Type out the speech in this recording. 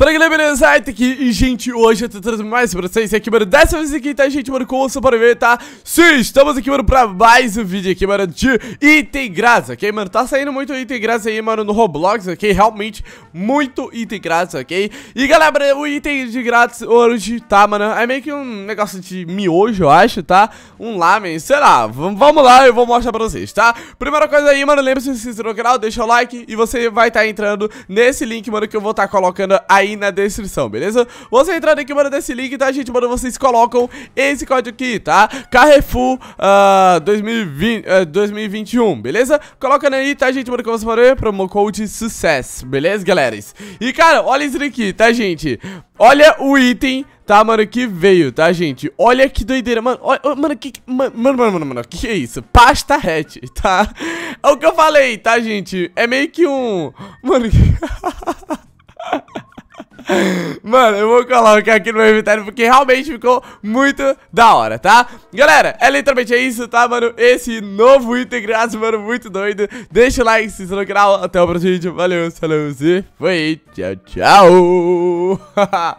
Fala galera, beleza? Tá aqui e gente, hoje eu tô trazendo mais pra vocês aqui, mano, dessa vez aqui, tá gente, mano, com o pode ver, tá? Sim, estamos aqui, mano, pra mais um vídeo aqui, mano, de item grátis ok, mano? Tá saindo muito item grátis aí, mano, no Roblox, ok? Realmente, muito item grátis ok? E galera, o item de grátis hoje, tá, mano? É meio que um negócio de miojo, eu acho, tá? Um lamen, sei lá, vamos lá, eu vou mostrar pra vocês, tá? Primeira coisa aí, mano, lembra-se de se inscrever no canal, deixa o like e você vai estar tá entrando nesse link, mano, que eu vou estar tá colocando aí aí na descrição, beleza? Você entrando aqui, mano, desse link, tá, gente? Mano, vocês colocam esse código aqui, tá? Carrefour uh, 2020, uh, 2021, beleza? Coloca aí, tá, gente? Mano, como você falou, promo code sucesso, beleza, galera? E, cara, olha isso daqui, tá, gente? Olha o item Tá, mano, que veio, tá, gente? Olha que doideira, mano. Olha, mano, que. Mano, mano, mano, mano, que, é isso? Pasta hatch, tá? É o que eu falei, tá, gente? É meio que um. Mano, que... Mano, eu vou colocar aqui no meu inventário porque realmente ficou muito da hora, tá? Galera, é literalmente isso, tá, mano? Esse novo item grátis, mano, muito doido. Deixa o like, se inscreva no canal. Até o próximo vídeo. Valeu, saludos e foi. Tchau, tchau.